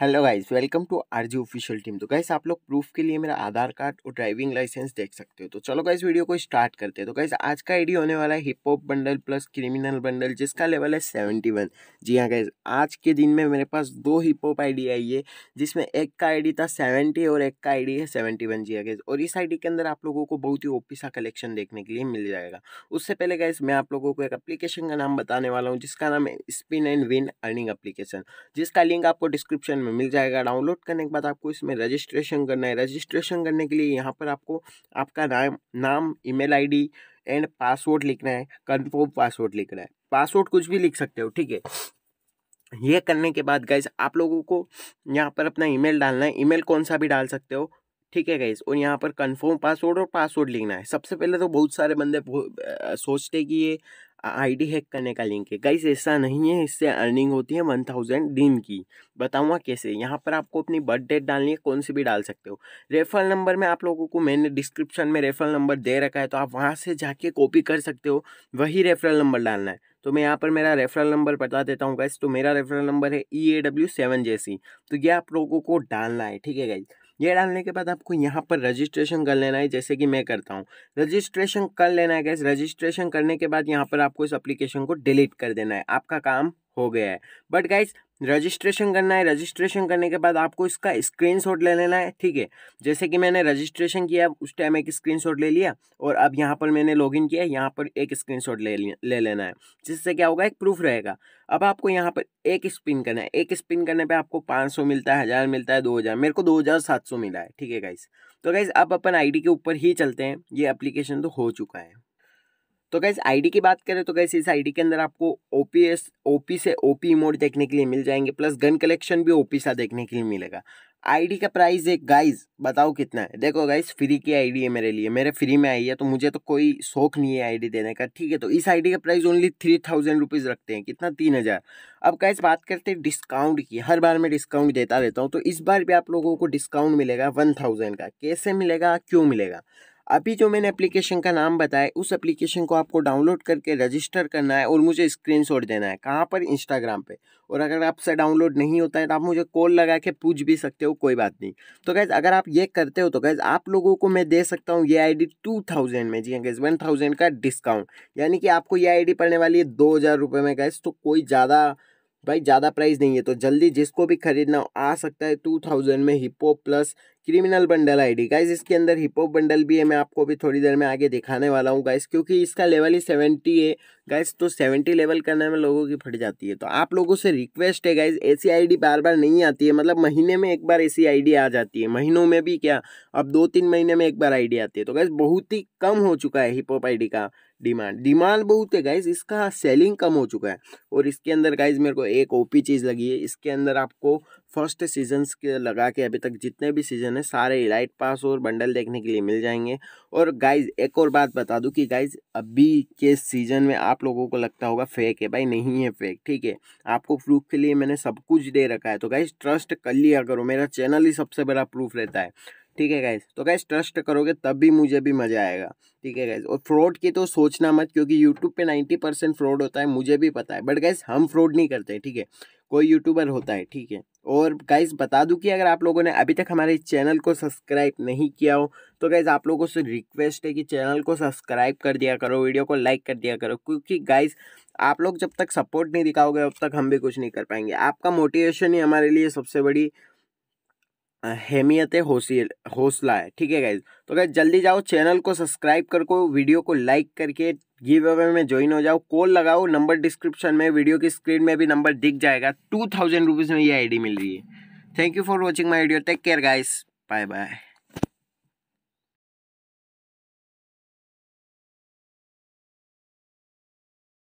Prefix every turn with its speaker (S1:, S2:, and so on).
S1: hello guys welcome to RG official team तो guys आप लोग प्रूफ के लिए मेरा आधार कार्ड और ड्राइविंग लाइसेंस देख सकते हो तो चलो गाइस वीडियो को स्टार्ट करते हैं तो गाइस आज का आईडी होने वाला है hip hop bundle plus criminal bundle जिसका लेवल है सेवेंटी वन जी हाँ गाइस आज के दिन में मेरे पास दो हिप हॉप आई आई है जिसमें एक का आई था सेवेंटी और एक का आई है सेवेंटी वन जी हाँ गाइज और इस आई के अंदर आप लोगों को बहुत ही ओपी सा कलेक्शन देखने के लिए मिल जाएगा उससे पहले गाइस मैं आप लोगों को एक अप्लीकेशन का नाम बताने वाला हूँ जिसका नाम है spin and win earning application जिसका लिंक आपको डिस्क्रिप्शन में मिल जाएगा डाउनलोड करने के बाद आपको इसमें रजिस्ट्रेशन करना है रजिस्ट्रेशन करने के लिए यहाँ पर आपको आपका नाम नाम ईमेल आईडी एंड पासवर्ड लिखना है कन्फर्म पासवर्ड लिखना है पासवर्ड कुछ भी लिख सकते हो ठीक है ये करने के बाद गाइज आप लोगों को यहाँ पर अपना ईमेल डालना है ईमेल कौन सा भी डाल सकते हो ठीक है गाइज और यहाँ पर कंफर्म पासवर्ड और पासवर्ड लिखना है सबसे पहले तो बहुत सारे बंदे सोचते कि ये आईडी हैक करने का लिंक है गाइस ऐसा नहीं है इससे अर्निंग होती है वन थाउजेंड दिन की बताऊँगा कैसे यहाँ पर आपको अपनी बर्थ डेट डालनी है कौन सी भी डाल सकते हो रेफरल नंबर में आप लोगों को मैंने डिस्क्रिप्शन में रेफरल नंबर दे रखा है तो आप वहाँ से जाके कॉपी कर सकते हो वही रेफरल नंबर डालना है तो मैं यहाँ पर मेरा रेफरल नंबर बता देता हूँ गाइस तो मेरा रेफरल नंबर है ई ए डब्ल्यू सेवन जे सी तो ये आप लोगों को डालना है ठीक है गाइज ये डालने के बाद आपको यहाँ पर रजिस्ट्रेशन कर लेना है जैसे कि मैं करता हूँ रजिस्ट्रेशन कर लेना है गैस रजिस्ट्रेशन करने के बाद यहाँ पर आपको इस एप्लीकेशन को डिलीट कर देना है आपका काम हो गया है बट गाइज रजिस्ट्रेशन करना है रजिस्ट्रेशन करने के बाद आपको इसका स्क्रीनशॉट ले लेना है ठीक है जैसे कि मैंने रजिस्ट्रेशन किया उस टाइम एक स्क्रीनशॉट ले लिया और अब यहाँ पर मैंने लॉगिन किया यहाँ पर एक स्क्रीनशॉट ले ले लेना है जिससे क्या होगा एक प्रूफ रहेगा अब आपको यहाँ पर एक स्पिन करना है एक स्पिन करने पर आपको पाँच सौ मिलता है हज़ार मिलता है दो हज़ार मेरे को दो हज़ार सात सौ मिला है ठीक है गाइज तो गाइज अब अपन आई के ऊपर ही चलते हैं ये अप्लीकेशन तो हो चुका है तो कैसे आईडी की बात करें तो गैस इस आईडी के अंदर आपको ओपीएस ओपी से ओपी मोड देखने के लिए मिल जाएंगे प्लस गन कलेक्शन भी ओपी सा देखने के लिए मिलेगा आईडी का प्राइस एक गाइस बताओ कितना है देखो गाइस फ्री की आईडी है मेरे लिए मेरे फ्री में आई है तो मुझे तो कोई शौक नहीं है आईडी देने का ठीक है तो इस आईडी का price only three thousand rupees रखते हैं कितना तीन हज़ार अब गाइस बात करते हैं डिस्काउंट की हर बार मैं डिस्काउंट देता रहता हूँ तो इस बार भी आप लोगों को डिस्काउंट मिलेगा वन थाउजेंड का कैसे मिलेगा क्यों मिलेगा अभी जो मैंने एप्लीकेशन का नाम बताया उस एप्लीकेशन को आपको डाउनलोड करके रजिस्टर करना है और मुझे स्क्रीनशॉट देना है कहाँ पर इंस्टाग्राम पे और अगर आपसे डाउनलोड नहीं होता है तो आप मुझे कॉल लगा के पूछ भी सकते हो कोई बात नहीं तो गैज़ अगर आप ये करते हो तो गैज़ आप लोगों को मैं दे सकता हूँ ये आई टू थाउजेंड में जी हाँ गैज़ वन थाउजेंड का डिस्काउंट यानी कि आपको ये आई पड़ने वाली है दो हज़ार रुपये में गैस तो कोई ज़्यादा भाई ज़्यादा प्राइस नहीं है तो जल्दी जिसको भी खरीदना आ सकता है टू थाउजेंड में hip hop plus criminal bundle ID guys इसके अंदर हिपो बंडल भी है मैं आपको भी थोड़ी देर में आगे दिखाने वाला हूँ गाइज क्योंकि इसका लेवल ही सेवेंटी है गाइज तो सेवेंटी लेवल करने में लोगों की फट जाती है तो आप लोगों से रिक्वेस्ट है गाइज ऐसी डी बार बार नहीं आती है मतलब महीने में एक बार ऐसी डी आ जाती है महीनों में भी क्या अब दो तीन महीने में एक बार डी आती है तो गाइज बहुत ही कम हो चुका है हिप हॉप डी का डिमांड डिमांड बहुत है गाइज इसका सेलिंग कम हो चुका है और इसके अंदर गाइज मेरे को एक ओपी चीज़ लगी है इसके अंदर आपको फर्स्ट सीजन्स के लगा के अभी तक जितने भी सीजन है सारे इलाइट पास और बंडल देखने के लिए मिल जाएंगे और गाइज एक और बात बता दूं कि गाइज अभी के सीजन में आप लोगों को लगता होगा फेक है भाई नहीं है फेक ठीक है आपको प्रूफ के लिए मैंने सब कुछ दे रखा है तो गाइज ट्रस्ट कर लिया करो मेरा चैनल ही सबसे बड़ा प्रूफ रहता है ठीक है गाइज तो गाइज ट्रस्ट करोगे तब भी मुझे भी मज़ा आएगा ठीक है गाइज और फ्रॉड की तो सोचना मत क्योंकि यूट्यूब पे नाइन्टी परसेंट फ्रॉड होता है मुझे भी पता है बट गाइज हम फ्रॉड नहीं करते ठीक है कोई यूट्यूबर होता है ठीक है और गाइज बता दूं कि अगर आप लोगों ने अभी तक हमारे चैनल को सब्सक्राइब नहीं किया हो तो गैस आप लोगों से रिक्वेस्ट है कि चैनल को सब्सक्राइब कर दिया करो वीडियो को लाइक कर दिया करो क्योंकि गाइज आप लोग जब तक सपोर्ट नहीं दिखाओगे तब तक हम भी कुछ नहीं कर पाएंगे आपका मोटिवेशन ही हमारे लिए सबसे बड़ी अहमियत हौसल हौसला है ठीक है गाइज तो गाइज जल्दी जाओ चैनल को सब्सक्राइब करको वीडियो को लाइक करके गिव अवे में ज्वाइन हो जाओ कॉल लगाओ नंबर डिस्क्रिप्शन में वीडियो की स्क्रीन में भी नंबर दिख जाएगा टू थाउजेंड रुपीज़ में ये आईडी मिल रही है thank you for watching my video take care guys bye bye